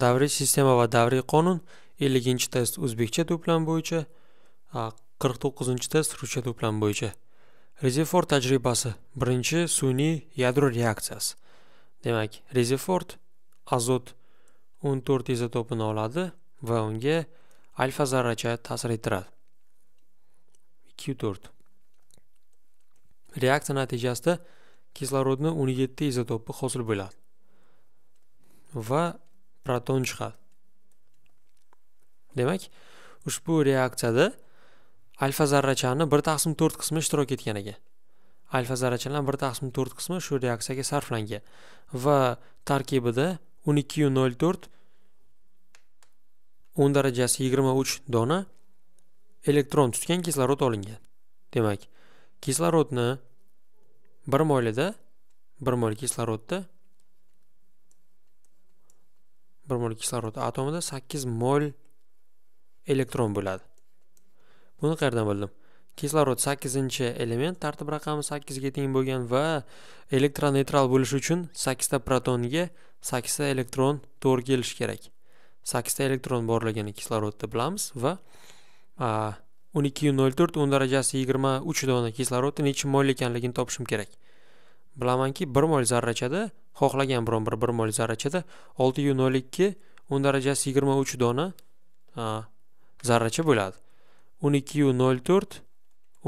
davriy sistema va davriy qonun 50 test o'zbekcha to'plam bo'yicha 49 test ruscha to'plam bo'yicha rezefor tajribasi birinchi sun'iy yadro reaksiyasi demak rezeford azot 14 izotopini oladi va unga alfa zarracha ta'sir ettiradi q 4 reaksiya natijasida kislorodni 17 izotopi hosil bo'ladi va proton chiqadi demak ushbu reaksiyada alfa zarrachani bir taqsim to'rt qismi ishtirok etgan ekan alfa zarrachalarni bir taqsim to'rt qismi shu reaksiyaga sarflangan va tarkibida o'n 10 nol to'rt o'n darajasi yigirma uch dona elektron tutgan kislorod olingan demak kislorodni bir molida bir mol kislorodda bir mol kislorod atomida sakkiz mol elektron bo'ladi buni qayerdan bildim kislorod sakkizinchi element tartib raqami sakkizga teng bo'lgan va elektroneytral bo'lishi uchun sakkizta protonga sakkizta elektron to'g'ri kelishi kerak sakkizta elektron borligini kislorodda bilamiz va o'n ikki nol to'rt o'n darajasi yigirma uch dona kislorodni nechta mol ekanligini topishim kerak bilamanki bir mol zarrachada xohlagan biron bir bir mol zarrachada olti yu nol ikki o'n darajasi yigirma uch dona zarracha bo'ladi o'n ikki yu nol to'rt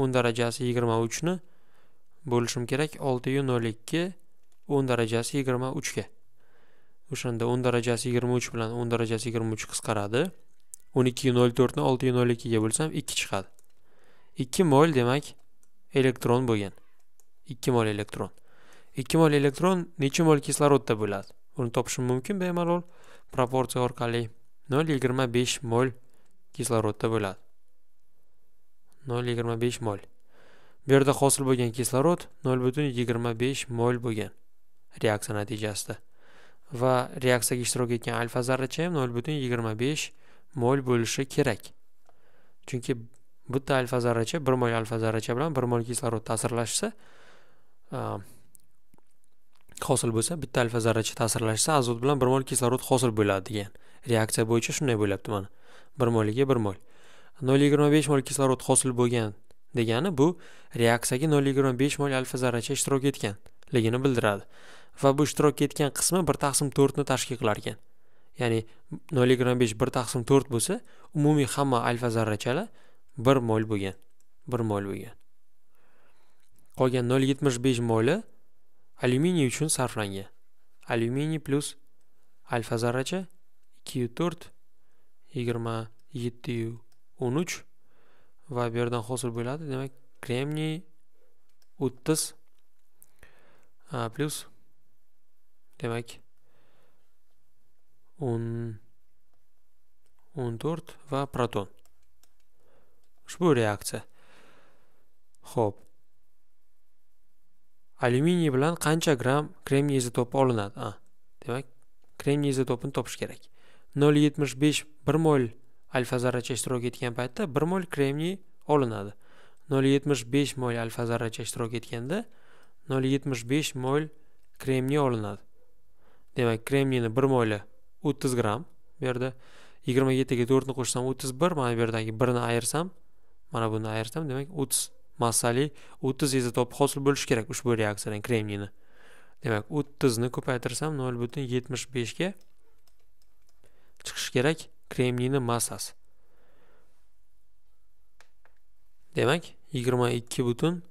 o'n darajasi yigirma uchni bo'lishim kerak olti yu nol ikki o'n darajasi yigirma uchga o'shanda o'n darajasi yigirma uch bilan o'n darajasi yigirma uch qisqaradi o'n ikki nol to'rtni olti nol ikkiga bo'lsam ikki chiqadi ikki mol demak elektron bo'lgan ikki mol elektron ikki mol elektron necha mol kislorodda bo'ladi buni topishim mumkin bemalol proporsiya orqali nol yigirma besh mol kislorodda bo'ladi nol yigirma besh mol bu yerda hosil bo'lgan kislorod nol butun yigirma besh mol bo'lgan reaksiya natijasida va reaksiyaga ishtirok etgan alfa zarracha ham nol butun yigirma besh mol bo'lishi kerak chunki bitta alfa zarracha bir mol alfa zarracha bilan bir mol kislorod ta'sirlashsa hosil bo'lsa bitta alfa zarracha ta'sirlashsa azot bilan bir mol kislorod hosil bo'ladi degan reaksiya bo'yicha shunday bo'lyapti mana bir molga bir mol nol yigirma besh mol kislorod hosil bo'lgan degani bu reaksiyaga nol yigirma besh mol alfa zarracha ishtirok etganligini bildiradi va bu ishtirok etgan qismi bir taqsim to'rtni tashkil qilar ekan ya'ni nol yigirma besh bir taqsim to'rt bo'lsa umumiy hamma alfa zarrachalar bir mol bo'lgan bir mol bo'lgan qolgan nol yetmish besh moli alyuminiy uchun sarflangan alyuminiy plyus alfa zarracha ikki yu to'rt yigirma yettiyu o'n uch va bu yerdan hosil bo'ladi demak kremniy o'ttiz plyus demak o'n o'n to'rt va proton ushbu reaksiya ho'p alyuminiy bilan qancha gramm kremniy izotopi olinadi ha demak kremniy izotopini topish kerak 0,75 bir mol alfa zarracha ishtirok etgan paytda bir mol kremniy olinadi 0,75 mol alfa zarracha ishtirok etganda 0,75 mol kremniy olinadi demak kremniyni bir moli 30 gramm bu yerda 27 ga 4 ni qo'shsam 31 mana bu yerdagi birni ayirsam mana buni ayirsam demak massali o'ttiz izotopi hosil bo'lishi kerak ushbu reaksiyadan kremniyni demak o'ttizni ko'paytirsam nol butun yetmish beshga chiqishi kerak kremniyni massasi demak yigirma ikki butun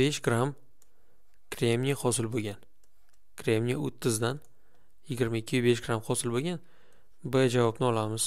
besh gramm kremniy hosil bo'lgan kremniy o'ttizdan yigirma ikki besh gramm hosil bo'lgan b javobni olamiz